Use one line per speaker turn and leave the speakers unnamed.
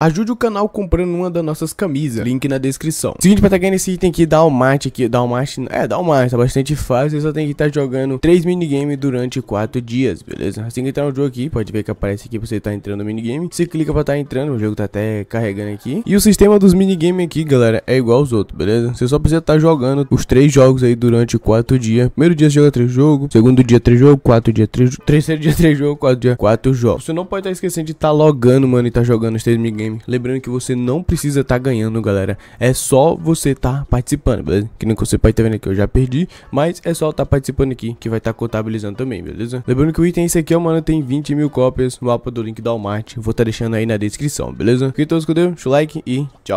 Ajude o canal comprando uma das nossas camisas, link na descrição. Seguinte, pra tá ganhando esse item aqui, dá um mate aqui, dá um mate, é, dá um mate, tá bastante fácil, você só tem que estar tá jogando 3 minigames durante 4 dias, beleza? Assim que entrar no jogo aqui, pode ver que aparece aqui pra você estar tá entrando no minigame, você clica pra estar tá entrando, o jogo tá até carregando aqui. E o sistema dos minigames aqui, galera, é igual aos outros, beleza? Você só precisa estar jogando os 3 jogos aí durante 4 dias. Primeiro dia você joga 3 jogos, segundo dia 3 jogos, 4 dias 3 jogos, terceiro dia 3 jogos, 4 dias 4 jogos. Você não pode estar esquecendo de estar logando, mano, e estar jogando os 3 minigames game. Lembrando que você não precisa estar tá ganhando, galera. É só você estar tá participando, beleza? Que nem você pode estar tá vendo aqui, eu já perdi. Mas é só estar tá participando aqui, que vai estar tá contabilizando também, beleza? Lembrando que o item esse aqui, ó, mano, tem 20 mil cópias. O mapa do link da Walmart. Vou estar tá deixando aí na descrição, beleza? Que todos escuteu, deixa o like e tchau.